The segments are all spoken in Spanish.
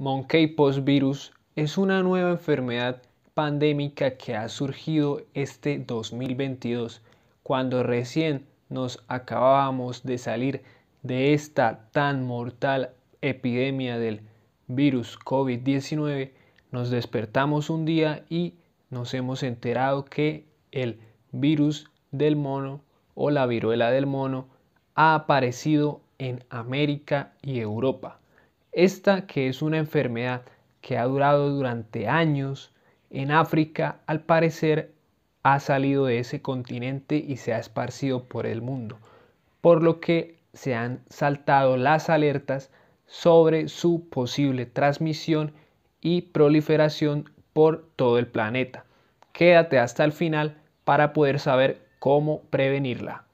monkey post virus es una nueva enfermedad pandémica que ha surgido este 2022, cuando recién nos acabábamos de salir de esta tan mortal epidemia del virus COVID-19, nos despertamos un día y nos hemos enterado que el virus del mono o la viruela del mono ha aparecido en América y Europa. Esta que es una enfermedad que ha durado durante años en África, al parecer ha salido de ese continente y se ha esparcido por el mundo, por lo que se han saltado las alertas sobre su posible transmisión y proliferación por todo el planeta. Quédate hasta el final para poder saber cómo prevenirla.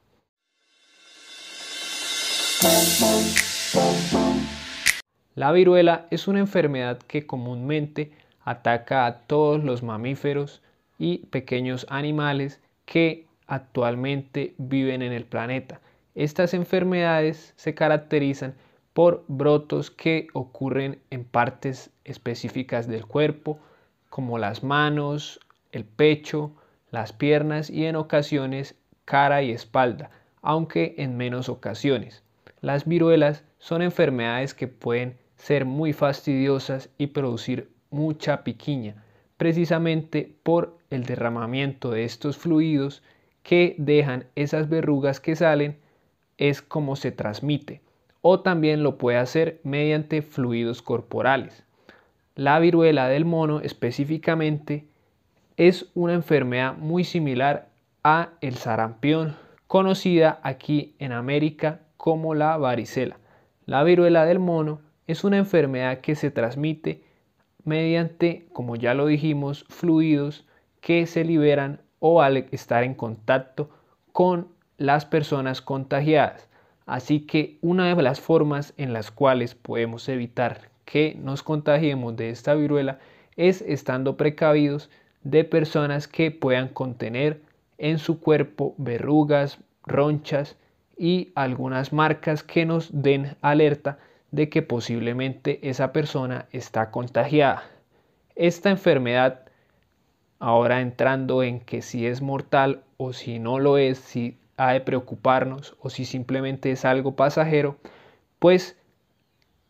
La viruela es una enfermedad que comúnmente ataca a todos los mamíferos y pequeños animales que actualmente viven en el planeta. Estas enfermedades se caracterizan por brotos que ocurren en partes específicas del cuerpo, como las manos, el pecho, las piernas y en ocasiones cara y espalda, aunque en menos ocasiones. Las viruelas son enfermedades que pueden ser muy fastidiosas y producir mucha piquiña, precisamente por el derramamiento de estos fluidos que dejan esas verrugas que salen, es como se transmite. O también lo puede hacer mediante fluidos corporales. La viruela del mono específicamente es una enfermedad muy similar a el sarampión, conocida aquí en América como la varicela. La viruela del mono es una enfermedad que se transmite mediante, como ya lo dijimos, fluidos que se liberan o al estar en contacto con las personas contagiadas. Así que una de las formas en las cuales podemos evitar que nos contagiemos de esta viruela es estando precavidos de personas que puedan contener en su cuerpo verrugas, ronchas y algunas marcas que nos den alerta de que posiblemente esa persona está contagiada. Esta enfermedad, ahora entrando en que si es mortal o si no lo es, si ha de preocuparnos o si simplemente es algo pasajero, pues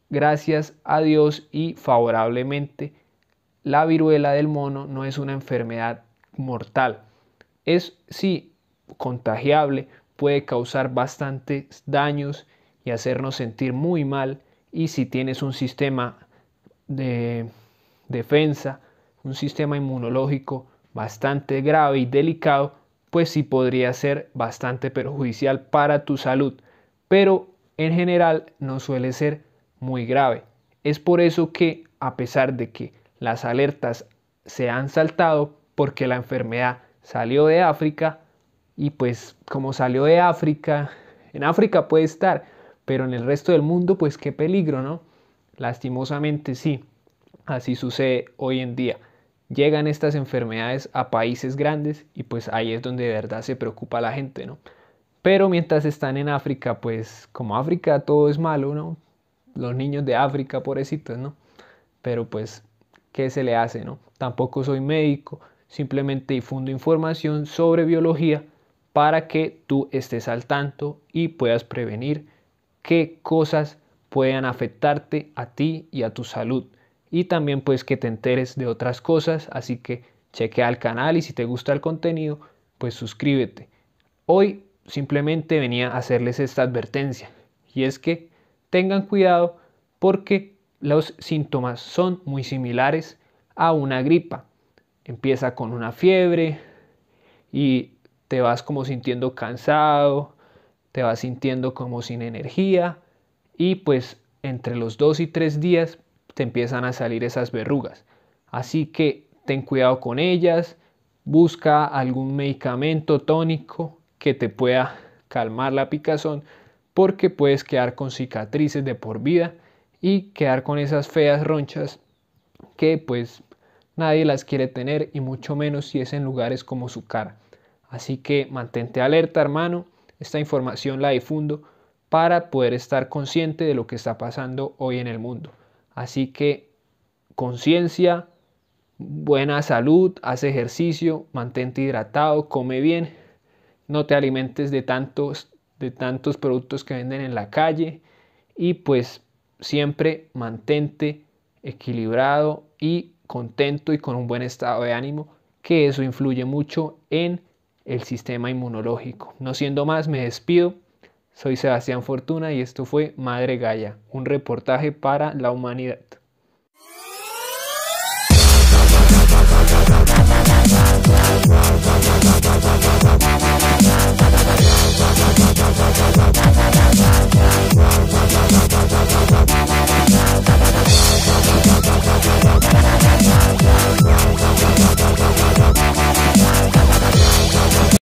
gracias a Dios y favorablemente la viruela del mono no es una enfermedad mortal. Es sí contagiable, puede causar bastantes daños y hacernos sentir muy mal y si tienes un sistema de defensa, un sistema inmunológico bastante grave y delicado, pues sí podría ser bastante perjudicial para tu salud, pero en general no suele ser muy grave. Es por eso que a pesar de que las alertas se han saltado porque la enfermedad salió de África y pues como salió de África, en África puede estar, pero en el resto del mundo, pues qué peligro, ¿no? Lastimosamente sí, así sucede hoy en día. Llegan estas enfermedades a países grandes y pues ahí es donde de verdad se preocupa la gente, ¿no? Pero mientras están en África, pues como África todo es malo, ¿no? Los niños de África, pobrecitos, ¿no? Pero pues, ¿qué se le hace, ¿no? Tampoco soy médico, simplemente difundo información sobre biología para que tú estés al tanto y puedas prevenir qué cosas puedan afectarte a ti y a tu salud. Y también pues que te enteres de otras cosas, así que chequea el canal y si te gusta el contenido, pues suscríbete. Hoy simplemente venía a hacerles esta advertencia y es que tengan cuidado porque los síntomas son muy similares a una gripa. Empieza con una fiebre y te vas como sintiendo cansado, te vas sintiendo como sin energía y pues entre los dos y tres días te empiezan a salir esas verrugas. Así que ten cuidado con ellas, busca algún medicamento tónico que te pueda calmar la picazón porque puedes quedar con cicatrices de por vida y quedar con esas feas ronchas que pues nadie las quiere tener y mucho menos si es en lugares como su cara. Así que mantente alerta hermano esta información la difundo para poder estar consciente de lo que está pasando hoy en el mundo. Así que conciencia, buena salud, haz ejercicio, mantente hidratado, come bien, no te alimentes de tantos, de tantos productos que venden en la calle y pues siempre mantente equilibrado y contento y con un buen estado de ánimo, que eso influye mucho en el sistema inmunológico. No siendo más, me despido. Soy Sebastián Fortuna y esto fue Madre Gaia, un reportaje para la humanidad.